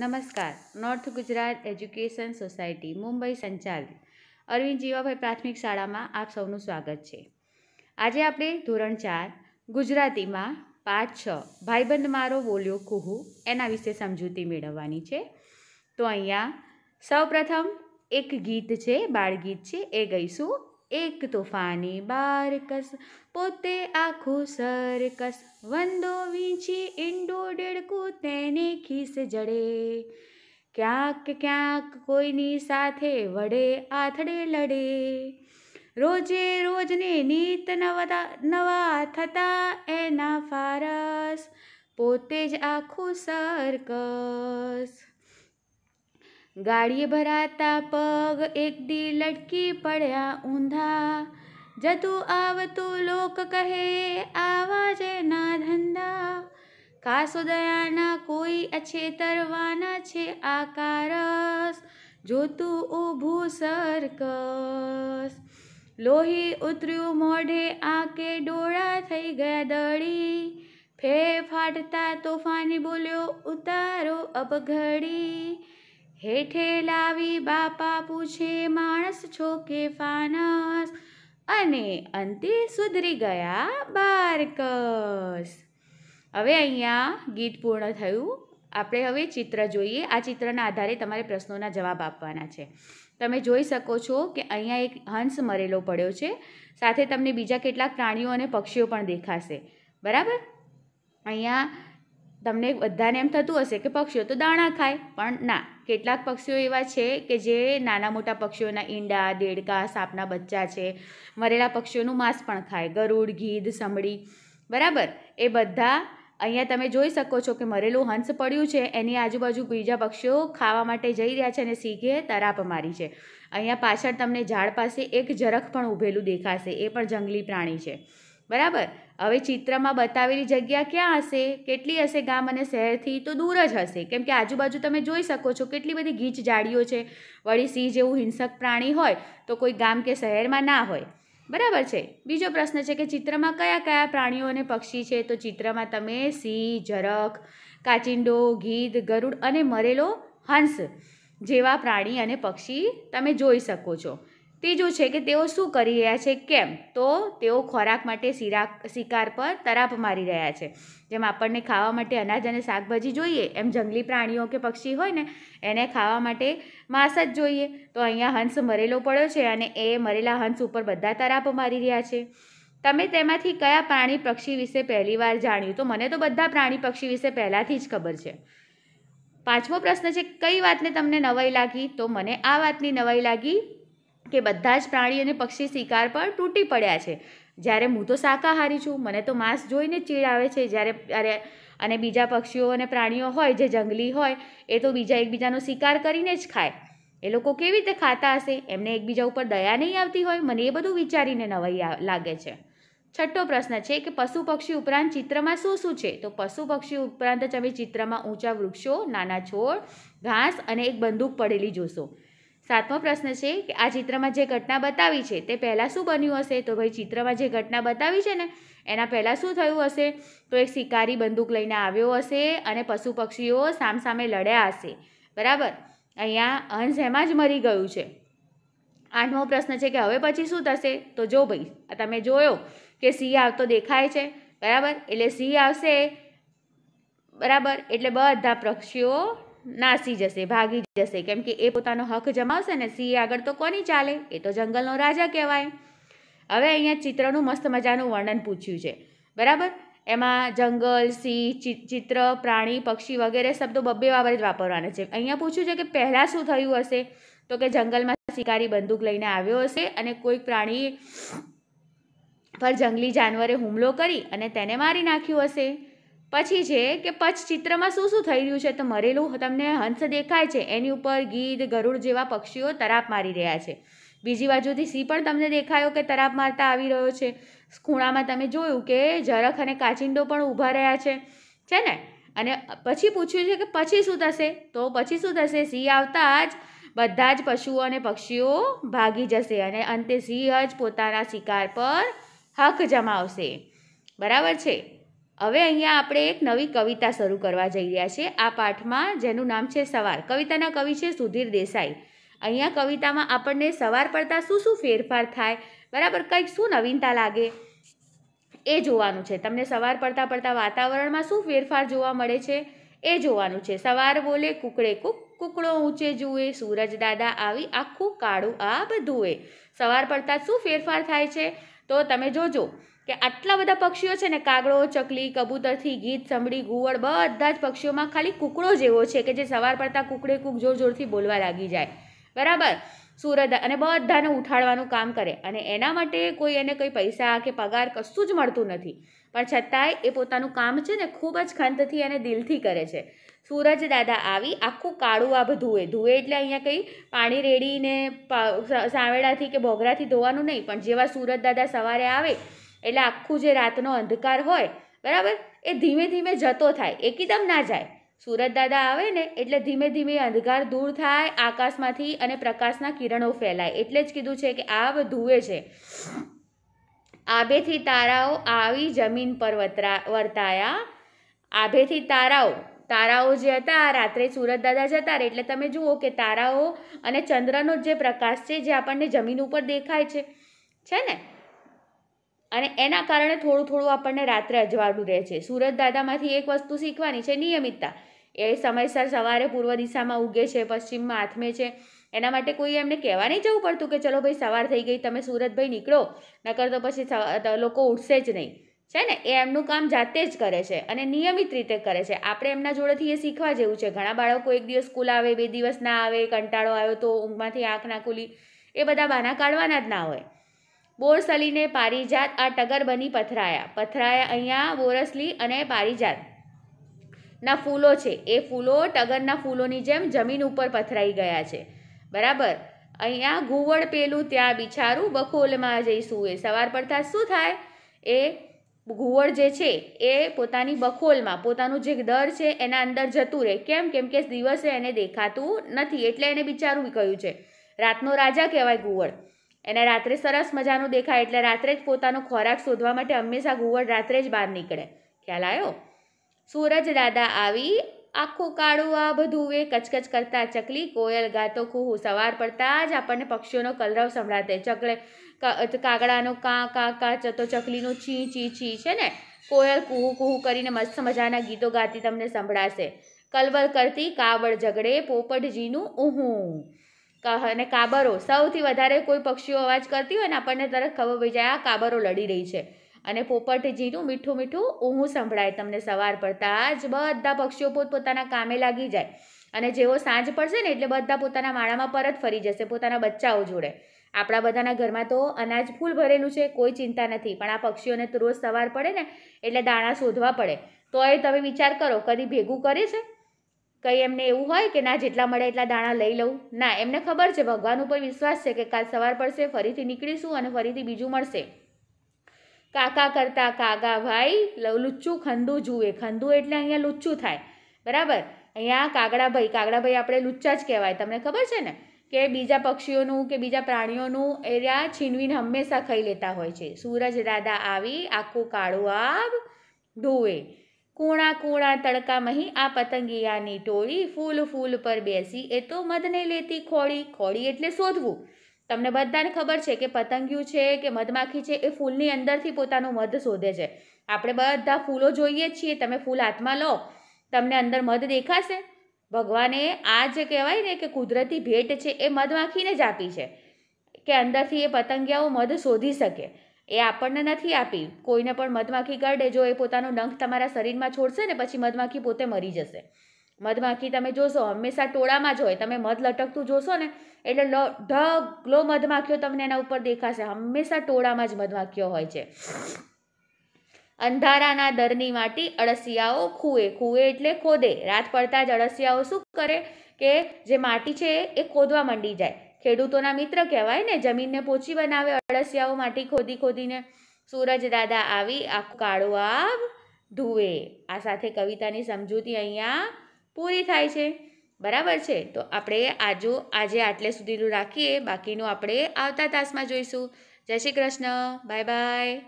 નમસ્કાર north Gujarat education society Mumbai સંચાલિત અરવિંદ જીવાભાઈ પ્રાથમિક શાળામાં આપ સૌનું સ્વાગત છે આજે આપણે ધોરણ ચાર ગુજરાતીમાં પાંચ છ ભાઈબંધ મારો બોલ્યો કુહુ એના વિશે સમજૂતી મેળવવાની છે તો અહીંયા સૌપ્રથમ એક ગીત છે બાળગીત છે એ ગઈશું એક તોફાની બારકસ પોતે આખું સરકસ વંદો વીંછી ઈંડો ડેડકું તેને ખીસ જડે ક્યાંક ક્યાંક કોઈની સાથે વડે આથડે લડે રોજે રોજને નીત નવતા નવા થતા એના ફારસ પોતે જ આખું સરકસ ગાડીએ ભરાતા પગ એક દી લટકી પડ્યા ઊંધા જતું આવતું લોક કહે આવાજ ના ધંધા કાસોદયાના કોઈ અછેતરવાના છે આકારસ જોતું ઊભું સરકસ લોહી ઉતર્યું મોઢે આંકે ડોળા થઈ ગયા દળી ફે ફાટતા તોફાની બોલ્યો ઉતારો અપઘડી હેઠે લાવી બાપા પૂછે માણસ છો કે ફાનસ અને અંતે સુધરી ગયા બારકસ હવે અહીંયા ગીત પૂર્ણ થયું આપણે હવે ચિત્ર જોઈએ આ ચિત્રના આધારે તમારે પ્રશ્નોના જવાબ આપવાના છે તમે જોઈ શકો છો કે અહીંયા એક હંસ મરેલો પડ્યો છે સાથે તમને બીજા કેટલાક પ્રાણીઓ અને પક્ષીઓ પણ દેખાશે બરાબર અહીંયા તમને બધાને એમ થતું હશે કે પક્ષીઓ તો દાણા ખાય પણ ના કેટલાક પક્ષીઓ એવા છે કે જે નાના મોટા પક્ષીઓના ઈંડા દેડકા સાપના બચ્ચા છે મરેલા પક્ષીઓનું માંસ પણ ખાય ગરુડ ગીધ સંભળી બરાબર એ બધા અહીંયા તમે જોઈ શકો છો કે મરેલું હંસ પડ્યું છે એની આજુબાજુ બીજા પક્ષીઓ ખાવા માટે જઈ રહ્યા છે અને સીઘે તરાપ મારી છે અહીંયા પાછળ તમને ઝાડ પાસે એક ઝરખ પણ ઊભેલું દેખાશે એ પણ જંગલી પ્રાણી છે બરાબર હવે ચિત્રમાં બતાવેલી જગ્યા ક્યાં હશે કેટલી હશે ગામ અને શહેરથી તો દૂર જ હશે કેમ કે આજુબાજુ તમે જોઈ શકો છો કેટલી બધી ગીચ જાળીઓ છે વળી સિંહ જેવું હિંસક પ્રાણી હોય તો કોઈ ગામ કે શહેરમાં ના હોય બરાબર છે બીજો પ્રશ્ન છે કે ચિત્રમાં કયા કયા પ્રાણીઓ અને પક્ષી છે તો ચિત્રમાં તમે સિંહ જરખ કાચિંડો ગીધ ગરુડ અને મરેલો હંસ જેવા પ્રાણી અને પક્ષી તમે જોઈ શકો છો ત્રીજું છે કે તેઓ શું કરી રહ્યા છે કેમ તો તેઓ ખોરાક માટે શિરા શિકાર પર તરાપ મારી રહ્યા છે જેમ આપણને ખાવા માટે અનાજ અને શાકભાજી જોઈએ એમ જંગલી પ્રાણીઓ કે પક્ષી હોય ને એને ખાવા માટે માંસ જ જોઈએ તો અહીંયા હંસ મરેલો પડ્યો છે અને એ મરેલા હંસ ઉપર બધા તરાપ મારી રહ્યા છે તમે તેમાંથી કયા પ્રાણી પક્ષી વિશે પહેલીવાર જાણ્યું તો મને તો બધા પ્રાણી પક્ષી વિશે પહેલાંથી જ ખબર છે પાંચમો પ્રશ્ન છે કઈ વાતને તમને નવાઈ લાગી તો મને આ વાતની નવાઈ લાગી કે બધા જ પ્રાણી અને પક્ષી શિકાર પર તૂટી પડ્યા છે જ્યારે હું તો શાકાહારી છું મને તો માંસ જોઈને ચીડ આવે છે જ્યારે અરે અને બીજા પક્ષીઓ અને પ્રાણીઓ હોય જે જંગલી હોય એ તો બીજા એકબીજાનો શિકાર કરીને જ ખાય એ લોકો કેવી રીતે ખાતા હશે એમને એકબીજા ઉપર દયા નહીં આવતી હોય મને એ બધું વિચારીને નવાઈ લાગે છે છઠ્ઠો પ્રશ્ન છે કે પશુ પક્ષી ઉપરાંત ચિત્રમાં શું શું છે તો પશુ પક્ષી ઉપરાંત જ અમે ચિત્રમાં ઊંચા વૃક્ષો નાના છોડ ઘાસ અને એક બંદૂક પડેલી જોશો સાતમો પ્રશ્ન છે કે આ ચિત્રમાં જે ઘટના બતાવી છે તે પહેલાં શું બન્યું હશે તો ભાઈ ચિત્રમાં જે ઘટના બતાવી છે ને એના પહેલાં શું થયું હશે તો એક શિકારી બંદૂક લઈને આવ્યો હશે અને પશુ પક્ષીઓ સામસામે લડ્યા હશે બરાબર અહીંયા અંશ એમાં જ મરી ગયું છે આઠમો પ્રશ્ન છે કે હવે પછી શું થશે તો જો ભાઈ તમે જોયો કે સિંહ આવતો દેખાય છે બરાબર એટલે સિંહ આવશે બરાબર એટલે બધા પક્ષીઓ નાસી જશે ભાગી જશે કેમ કે એ પોતાનો હક જમાવશે ને સિંહ આગળ તો કોની ચાલે એ તો જંગલનો રાજા કહેવાય હવે અહીંયા ચિત્રનું મસ્ત મજાનું વર્ણન પૂછ્યું છે બરાબર એમાં જંગલ સિંહ ચિત્ર પ્રાણી પક્ષી વગેરે શબ્દો બબ્બે વાવરે જ વાપરવાના છે અહીંયા પૂછ્યું છે કે પહેલાં શું થયું હશે તો કે જંગલમાં શિકારી બંદૂક લઈને આવ્યો હશે અને કોઈક પ્રાણી પર જંગલી જાનવરે હુમલો કરી અને તેને મારી નાખ્યું હશે પછી છે કે પચ્છ ચિત્રમાં શું શું થઈ રહ્યું છે તો મરેલું તમને હંસ દેખાય છે એની ઉપર ગીધ ગરુડ જેવા પક્ષીઓ તરાપ મારી રહ્યા છે બીજી બાજુથી સિંહ પણ તમને દેખાયો કે તરાપ મારતા આવી રહ્યો છે ખૂણામાં તમે જોયું કે ઝરખ અને કાચિંડો પણ ઊભા રહ્યા છે છે ને અને પછી પૂછ્યું છે કે પછી શું થશે તો પછી શું થશે સિંહ આવતા જ બધા જ પશુઓ અને પક્ષીઓ ભાગી જશે અને અંતે સિંહ જ પોતાના શિકાર પર હક જમાવશે બરાબર છે હવે અહીંયા આપણે એક નવી કવિતા શરૂ કરવા જઈ રહ્યા છીએ આ પાઠમાં જેનું નામ છે સવાર કવિતાના કવિ છે સુધીર દેસાઈ અહીંયા કવિતામાં આપણને સવાર પડતાં શું શું ફેરફાર થાય બરાબર કંઈક શું નવીનતા લાગે એ જોવાનું છે તમને સવાર પડતાં પડતા વાતાવરણમાં શું ફેરફાર જોવા મળે છે એ જોવાનું છે સવાર બોલે કુકડે કુક કુકડો ઊંચે જુએ સૂરજ દાદા આવી આખું કાળું આબ ધુએ સવાર પડતાં શું ફેરફાર થાય છે તો તમે જોજો કે આટલા બધા પક્ષીઓ છે ને કાગડો ચકલી કબૂતરથી ગીત સંભળી ગુવળ બધા જ પક્ષીઓમાં ખાલી કૂકડો જેવો છે કે જે સવાર પડતા કૂકડે કૂક જોર જોરથી બોલવા લાગી જાય બરાબર સુરત અને બધાને ઉઠાડવાનું કામ કરે અને એના માટે કોઈ એને કંઈ પૈસા કે પગાર કશું જ મળતું નથી પણ છતાંય એ પોતાનું કામ છે ને ખૂબ જ ખંતથી અને દિલથી કરે છે સૂરજ દાદા આવી આખું કાળું આભ ધુએ ધુએ એટલે અહીંયા કંઈ પાણી રેડીને સાવેડાથી કે બોગરાથી ધોવાનું નહીં પણ જેવા સુરજ દાદા સવારે આવે એટલે આખું જે રાતનો અંધકાર હોય બરાબર એ ધીમે ધીમે જતો થાય એકદમ ના જાય સુરત દાદા આવે ને એટલે ધીમે ધીમે અંધકાર દૂર થાય આકાશમાંથી અને પ્રકાશના કિરણો ફેલાય એટલે જ કીધું છે કે આ ધુએ છે આબેથી તારાઓ આવી જમીન પર વર્તાયા આભેથી તારાઓ તારાઓ જે હતા રાત્રે સુરત દાદા જતા રહે એટલે તમે જુઓ કે તારાઓ અને ચંદ્રનો જે પ્રકાશ છે જે આપણને જમીન ઉપર દેખાય છે છે ને અને એના કારણે થોડું થોડું આપણને રાત્રે અજવાળું રહે છે સુરત દાદામાંથી એક વસ્તુ શીખવાની છે નિયમિતતા એ સમયસર સવારે પૂર્વ દિશામાં ઉગે છે પશ્ચિમમાં આથમે છે એના માટે કોઈ એમને કહેવા નહીં જવું પડતું કે ચલો ભાઈ સવાર થઈ ગઈ તમે સુરતભાઈ નીકળો નકર તો પછી લોકો ઉઠશે જ નહીં છે ને એ એમનું કામ જાતે જ કરે છે અને નિયમિત રીતે કરે છે આપણે એમના જોડેથી એ શીખવા જેવું છે ઘણા બાળકો એક દિવસ સ્કૂલ આવે બે દિવસ ના આવે કંટાળો આવ્યો તો ઊંઘમાંથી આંખ ના ખુલી એ બધા બહાના કાઢવાના જ ના હોય બોરસલીને પારિજાત આ ટગર બની પથરાયા પથરાયા અહીંયા બોરસલી અને પારિજાત ના ફૂલો છે એ ફૂલો ટગરના ફૂલોની જેમ જમીન ઉપર પથરાઈ ગયા છે બરાબર અહીંયા ઘુવડ પેલું ત્યાં બિછારું બખોલમાં જઈશું એ સવાર પડતા શું થાય એ ઘુવડ જે છે એ પોતાની બખોલમાં પોતાનું જે દર છે એના અંદર જતું રહે કેમ કેમ કે દિવસે એને દેખાતું નથી એટલે એને બિચારું કહ્યું છે રાતનો રાજા કહેવાય ઘુવડ એને રાત્રે સરસ મજાનું દેખાય એટલે રાત્રે જ પોતાનો ખોરાક શોધવા માટે હંમેશા ઘુવડ રાત્રે જ બહાર નીકળે ખ્યાલ આવ્યો સૂરજ દાદા આવી આખું કાળું આ બધું એ કચકચ કરતા ચકલી કોયલ ગાતો કુહુ સવાર પડતા જ આપણને પક્ષીઓનો કલરવ સંભળાતે ચકલે કાગડાનો કા કા કા ચતો ચકલીનું ચી ચી ચી છે ને કોયલ કુહુ કુહુ કરીને મસ્ત મજાના ગીતો ગાતી તમને સંભળાશે કલવલ કરતી કાવડ ઝઘડે પોપટજીનું ઊહું અને કાબરો સૌથી વધારે કોઈ પક્ષીઓ અવાજ કરતી હોય ને આપણને તરત ખબર પડી જાય આ કાબરો લડી રહી છે અને પોપટજીનું મીઠું મીઠું ઊંઘું સંભળાય તમને સવાર પડતા જ બધા પક્ષીઓ પોતપોતાના કામે લાગી જાય અને જેવો સાંજ પડશે ને એટલે બધા પોતાના માળામાં પરત ફરી જશે પોતાના બચ્ચાઓ જોડે આપણા બધાના ઘરમાં તો અનાજ ફૂલ ભરેલું છે કોઈ ચિંતા નથી પણ આ પક્ષીઓને તો રોજ સવાર પડે ને એટલે દાણા શોધવા પડે તો એ તમે વિચાર કરો કદી ભેગું કરે છે કંઈ એમને એવું હોય કે ના જેટલા મળે એટલા દાણા લઈ લઉં ના એમને ખબર છે ભગવાન ઉપર વિશ્વાસ છે કે કાલ સવાર પડશે ફરીથી નીકળીશું અને ફરીથી બીજું મળશે કાકા કરતા કાગા ભાઈ લુચ્ચું ખંદુ જુએ ખંદુ એટલે અહીંયા લુચ્ચું થાય બરાબર અહીંયા કાગડાભાઈ કાગડાભાઈ આપણે લુચ્ચા જ કહેવાય તમને ખબર છે ને કે બીજા પક્ષીઓનું કે બીજા પ્રાણીઓનું એરિયા છીનવીને હંમેશા ખાઈ લેતા હોય છે સૂરજ દાદા આવી આખું કાળું આબ ધોવે કૂણા કૂણા તડકામહી આ પતંગિયાની ટોળી ફૂલ ફૂલ પર બેસી એ તો મધને લેતી ખોળી ખોળી એટલે શોધવું તમને બધાને ખબર છે કે પતંગિયું છે કે મધમાખી છે એ ફૂલની અંદરથી પોતાનું મધ શોધે છે આપણે બધા ફૂલો જોઈએ છીએ તમે ફૂલ હાથમાં લો તમને અંદર મધ દેખાશે ભગવાને આ જે કહેવાય ને કે કુદરતી ભેટ છે એ મધમાખીને જ આપી છે કે અંદરથી એ પતંગિયાઓ મધ શોધી શકે એ આપણને નથી આપી કોઈને પણ મધમાખી કરડે જો એ પોતાનો ડંખ તમારા શરીરમાં છોડશે ને પછી મધમાખી પોતે મરી જશે મધમાખી તમે જોશો હંમેશા ટોળામાં જ હોય તમે મધ લટકતું જોશો ને એટલે લો ઢગલો મધમાખીઓ તમને એના ઉપર દેખાશે હંમેશા ટોળામાં જ મધમાખીઓ હોય છે અંધારાના દરની માટી અળસિયાઓ ખૂએ ખૂએ એટલે ખોદે રાત પડતા જ અળસિયાઓ શું કરે કે જે માટી છે એ ખોદવા માંડી જાય ખેડૂતોના મિત્ર કહેવાય ને જમીનને પોચી બનાવે અળસિયાઓ માટી ખોદી ખોદીને સૂરજ દાદા આવી આખું કાળો આવ ધુએ આ સાથે કવિતાની સમજૂતી અહીંયા પૂરી થાય છે બરાબર છે તો આપણે આજુ આજે આટલે સુધીનું રાખીએ બાકીનું આપણે આવતા તાસમાં જોઈશું જય શ્રી કૃષ્ણ બાય બાય